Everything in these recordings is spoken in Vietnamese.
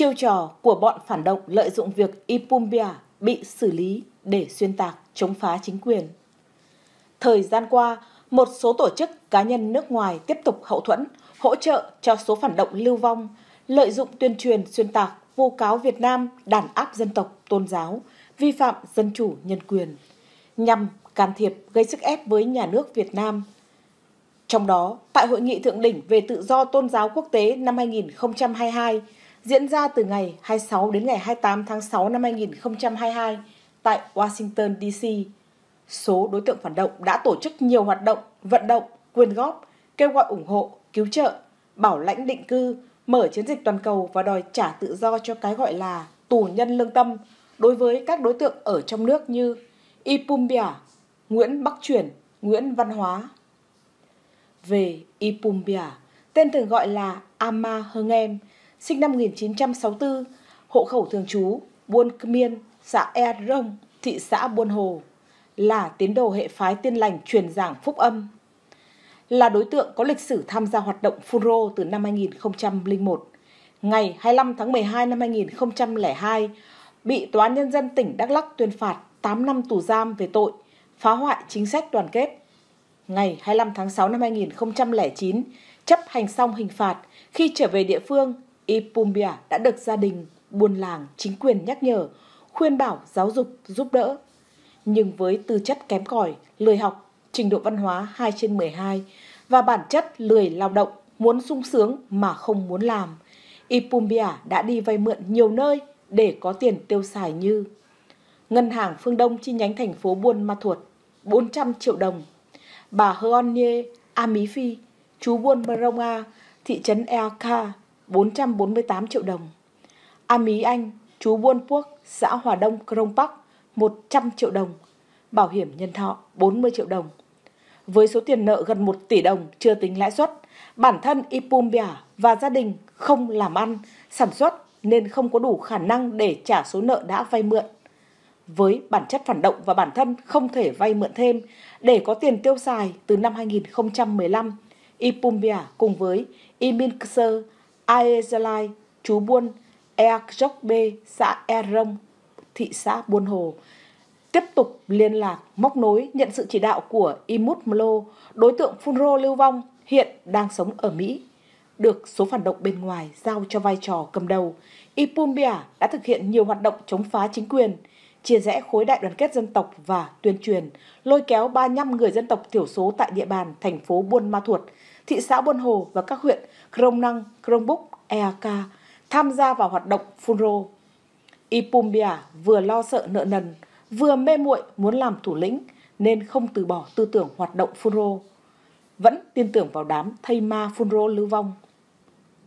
Chiêu trò của bọn phản động lợi dụng việc Ipumbia bị xử lý để xuyên tạc, chống phá chính quyền. Thời gian qua, một số tổ chức cá nhân nước ngoài tiếp tục hậu thuẫn, hỗ trợ cho số phản động lưu vong, lợi dụng tuyên truyền xuyên tạc, vu cáo Việt Nam đàn áp dân tộc, tôn giáo, vi phạm dân chủ nhân quyền, nhằm can thiệp gây sức ép với nhà nước Việt Nam. Trong đó, tại hội nghị thượng đỉnh về tự do tôn giáo quốc tế năm 2022, diễn ra từ ngày 26 đến ngày 28 tháng 6 năm 2022 tại Washington, DC, Số đối tượng phản động đã tổ chức nhiều hoạt động, vận động, quyên góp, kêu gọi ủng hộ, cứu trợ, bảo lãnh định cư, mở chiến dịch toàn cầu và đòi trả tự do cho cái gọi là tù nhân lương tâm đối với các đối tượng ở trong nước như Ipumbia, Nguyễn Bắc Chuyển, Nguyễn Văn Hóa. Về Ipumbia, tên thường gọi là Ama Hưng Em, sinh năm 1964, hộ khẩu thường trú Buôn Miên, xã E Rông, thị xã Buôn Hồ, là tín đồ hệ phái tiên lành truyền giảng phúc âm. Là đối tượng có lịch sử tham gia hoạt động Furo từ năm 2001. Ngày 25 tháng 12 năm 2002, bị Tòa án Nhân dân tỉnh Đắk Lắc tuyên phạt 8 năm tù giam về tội phá hoại chính sách đoàn kết. Ngày 25 tháng 6 năm 2009, chấp hành xong hình phạt, khi trở về địa phương, Ipumbia đã được gia đình, buôn làng, chính quyền nhắc nhở, khuyên bảo, giáo dục, giúp đỡ. Nhưng với tư chất kém cỏi, lười học, trình độ văn hóa 2 trên 12 và bản chất lười lao động, muốn sung sướng mà không muốn làm, Ipumbia đã đi vay mượn nhiều nơi để có tiền tiêu xài như Ngân hàng Phương Đông chi nhánh thành phố Buôn Ma Thuột 400 triệu đồng. Bà Nhê A Mí Phi, chú Buôn Rông A, thị trấn Ea Kha, 448 triệu đồng. A Mí Anh, chú Buôn Quốc, xã Hòa Đông, Krông Bắc 100 triệu đồng. Bảo hiểm nhân thọ 40 triệu đồng. Với số tiền nợ gần 1 tỷ đồng chưa tính lãi suất, bản thân ipumbia và gia đình không làm ăn, sản xuất nên không có đủ khả năng để trả số nợ đã vay mượn. Với bản chất phản động và bản thân không thể vay mượn thêm để có tiền tiêu xài từ năm 2015, Ipumbia cùng với Imin Aezalai, chú buôn Eakjokbe, xã Erong, thị xã Buôn Hồ. Tiếp tục liên lạc, móc nối, nhận sự chỉ đạo của Imut Mlo, đối tượng Funro lưu vong, hiện đang sống ở Mỹ. Được số phản động bên ngoài giao cho vai trò cầm đầu, Ipumbia đã thực hiện nhiều hoạt động chống phá chính quyền, chia rẽ khối đại đoàn kết dân tộc và tuyên truyền, lôi kéo 35 người dân tộc thiểu số tại địa bàn thành phố Buôn Ma Thuột thị xã Buôn Hồ và các huyện Krông Năng, Krông Búc, Eak tham gia vào hoạt động phun rô. Ipumbia vừa lo sợ nợ nần, vừa mê muội muốn làm thủ lĩnh nên không từ bỏ tư tưởng hoạt động phun rô, Vẫn tin tưởng vào đám thây ma phun rô lưu vong.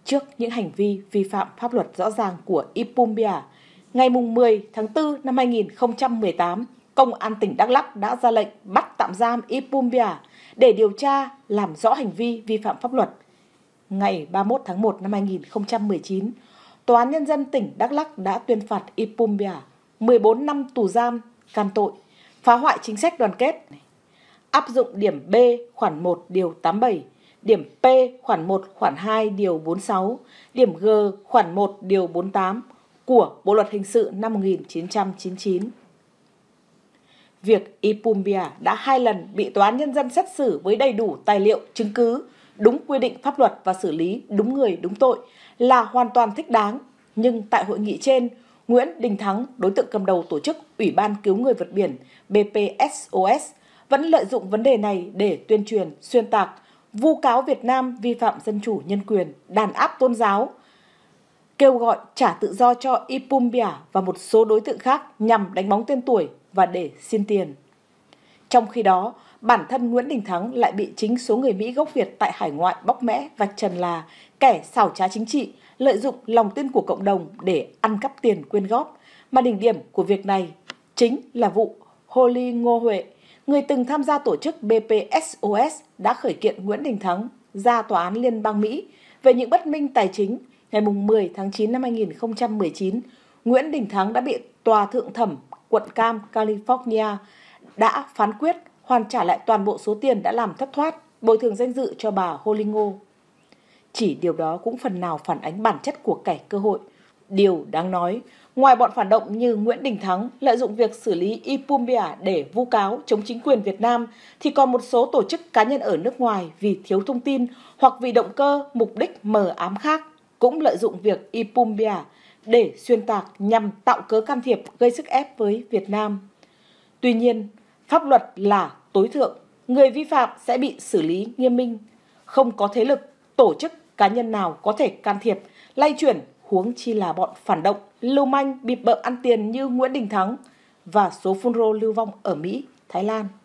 Trước những hành vi vi phạm pháp luật rõ ràng của Ipumbia, ngày 10 tháng 4 năm 2018, Công an tỉnh Đắk Lắk đã ra lệnh bắt tạm giam Ipumbia để điều tra làm rõ hành vi vi phạm pháp luật. Ngày 31 tháng 1 năm 2019, Tòa án Nhân dân tỉnh Đắk Lắk đã tuyên phạt Ipumbia 14 năm tù giam can tội phá hoại chính sách đoàn kết áp dụng điểm B khoản 1 điều 87, điểm P khoản 1 khoản 2 điều 46, điểm G khoản 1 điều 48 của Bộ luật hình sự năm 1999 việc Ipumbia đã hai lần bị Tòa án Nhân dân xét xử với đầy đủ tài liệu, chứng cứ, đúng quy định pháp luật và xử lý đúng người đúng tội là hoàn toàn thích đáng. Nhưng tại hội nghị trên, Nguyễn Đình Thắng, đối tượng cầm đầu tổ chức Ủy ban Cứu người vượt biển BPSOS, vẫn lợi dụng vấn đề này để tuyên truyền, xuyên tạc, vu cáo Việt Nam vi phạm dân chủ nhân quyền, đàn áp tôn giáo, kêu gọi trả tự do cho Ipumbia và một số đối tượng khác nhằm đánh bóng tên tuổi và để xin tiền. Trong khi đó, bản thân Nguyễn Đình Thắng lại bị chính số người Mỹ gốc Việt tại hải ngoại bóc mẽ và trần là kẻ xảo trá chính trị, lợi dụng lòng tin của cộng đồng để ăn cắp tiền quyên góp, mà đỉnh điểm của việc này chính là vụ Holly Ngô Huệ, người từng tham gia tổ chức BPSOS đã khởi kiện Nguyễn Đình Thắng ra Tòa án Liên bang Mỹ về những bất minh tài chính ngày 10 tháng 9 năm 2019, Nguyễn Đình Thắng đã bị Tòa Thượng Thẩm quận Cam, California đã phán quyết hoàn trả lại toàn bộ số tiền đã làm thất thoát, bồi thường danh dự cho bà Holingo. Chỉ điều đó cũng phần nào phản ánh bản chất của kẻ cơ hội. Điều đáng nói, ngoài bọn phản động như Nguyễn Đình Thắng lợi dụng việc xử lý Ipumbia để vu cáo chống chính quyền Việt Nam, thì còn một số tổ chức cá nhân ở nước ngoài vì thiếu thông tin hoặc vì động cơ, mục đích mờ ám khác cũng lợi dụng việc Ipumbia để xuyên tạc nhằm tạo cớ can thiệp gây sức ép với Việt Nam. Tuy nhiên, pháp luật là tối thượng, người vi phạm sẽ bị xử lý nghiêm minh, không có thế lực, tổ chức cá nhân nào có thể can thiệp, lay chuyển huống chi là bọn phản động, lưu manh, bịp bợm ăn tiền như Nguyễn Đình Thắng và số phun rô lưu vong ở Mỹ, Thái Lan.